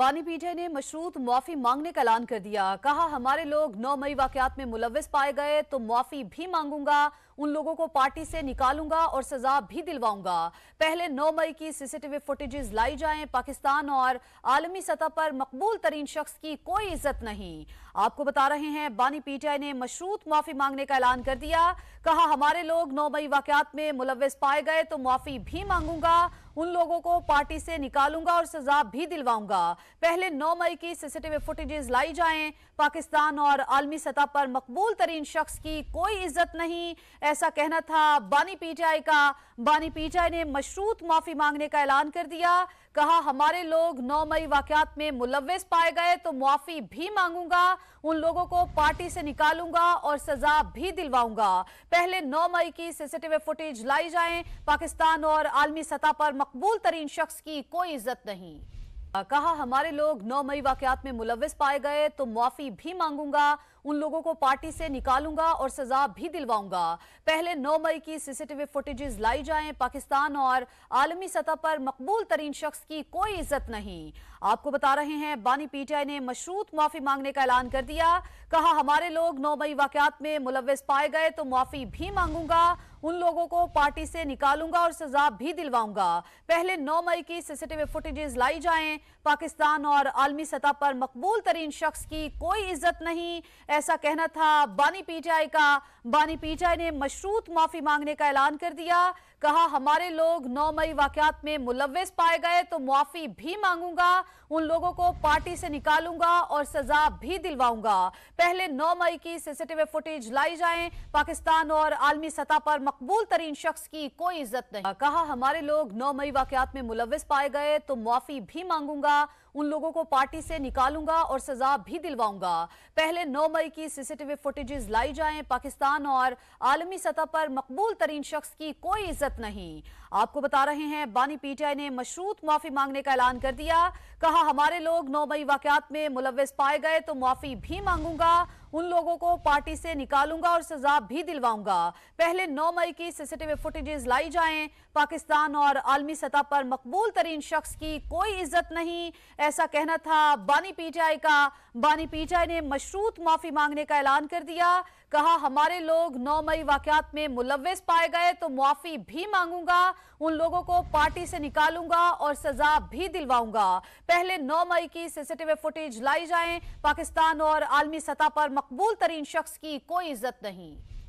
बानी पीटे ने मशरूत मुआफी मांगने का ऐलान कर दिया कहा हमारे लोग 9 मई वाकयात में मुलविस पाए गए तो मुआफी भी मांगूंगा उन लोगों को पार्टी से निकालूंगा और सजा भी दिलवाऊंगा पहले 9 मई की सीसीटीवी फुटेजेस लाई जाएं पाकिस्तान और आलमी सतह पर मकबूल तरीन शख्स की कोई इज्जत नहीं आपको बता रहे हैं बानी पीटीआई ने मशरूत माफी मांगने का ऐलान कर दिया कहा हमारे लोग नौ मई वाकत में मुलविस पाए गए तो माफी भी मांगूंगा उन लोगों को पार्टी से निकालूंगा और सजा भी दिलवाऊंगा पहले 9 मई की सीसीटीवी फुटेजेस लाई जाएं पाकिस्तान और आलमी सतह पर मकबूल तरीन शख्स की कोई इज्जत नहीं ऐसा कहना था बानी पीटीआई का बानी पीटीआई ने मशरूत माफी मांगने का ऐलान कर दिया कहा हमारे लोग 9 मई वाकत में मुलविस पाए गए तो मुआफी भी मांगूंगा उन लोगों को पार्टी से निकालूंगा और सजा भी दिलवाऊंगा पहले 9 मई की सीसीटीवी फुटेज लाई जाए पाकिस्तान और आलमी सतह पर मकबूल तरीन शख्स की कोई इज्जत नहीं कहा हमारे लोग 9 मई वाकत में मुलविस पाए गए तो मुआफी भी मांगूंगा उन लोगों को पार्टी से निकालूंगा और सजा भी दिलवाऊंगा पहले 9 मई की सीसीटीवी फुटेजेस लाई जाएं पाकिस्तान और आलमी सतह पर मकबूल तरीन शख्स की कोई इज्जत नहीं आपको बता रहे हैं बानी पीटीआई ने मशरूत मुआफी मांगने का ऐलान कर दिया कहा हमारे लोग नौ मई वाकत में मुलविस पाए गए तो मुआफी भी मांगूंगा उन लोगों को पार्टी से निकालूंगा और सजा भी दिलवाऊंगा पहले 9 मई की सीसीटीवी फुटेजेस लाई जाएं पाकिस्तान और आलमी सतह पर मकबूल तरीन शख्स की कोई इज्जत नहीं ऐसा कहना था बानी पीटीआई का बानी पीटीआई ने मशरूत माफी मांगने का ऐलान कर दिया कहा हमारे लोग 9 मई वाकत में मुलविस पाए गए तो मुआफी भी मांगूंगा उन लोगों को पार्टी से निकालूंगा और सजा भी दिलवाऊंगा पहले 9 मई की सीसीटीवी फुटेज लाई जाए पाकिस्तान और आलमी सतह पर मकबूल तरीन शख्स की कोई इज्जत नहीं कहा हमारे लोग 9 मई वाकत में मुलविस पाए गए तो मुआफी भी मांगूंगा उन लोगों को पार्टी से निकालूंगा और सजा भी दिलवाऊंगा पहले 9 मई की सीसीटीवी फुटेजेस लाई जाएं पाकिस्तान और आलमी सतह पर मकबूल तरीन शख्स की कोई इज्जत नहीं आपको बता रहे हैं बानी पीटीआई ने मशरूत मुआफी मांगने का ऐलान कर दिया कहा हमारे लोग नौ मई वाकत में मुलविस पाए गए तो मुआफी भी मांगूंगा उन लोगों को पार्टी से निकालूंगा और सजा भी दिलवाऊंगा पहले 9 मई की सीसीटीवी फुटेजेस लाई जाएं पाकिस्तान और आलमी सतह पर मकबूल तरीन शख्स की कोई इज्जत नहीं ऐसा कहना था बानी पीटीआई का बानी पीटीआई ने मशरूत माफी मांगने का ऐलान कर दिया कहा हमारे लोग 9 मई वाकत में मुलविस पाए गए तो मुआफी भी मांगूंगा उन लोगों को पार्टी से निकालूंगा और सजा भी दिलवाऊंगा पहले 9 मई की सीसीटीवी फुटेज लाई जाए पाकिस्तान और आलमी सतह पर मकबूल तरीन शख्स की कोई इज्जत नहीं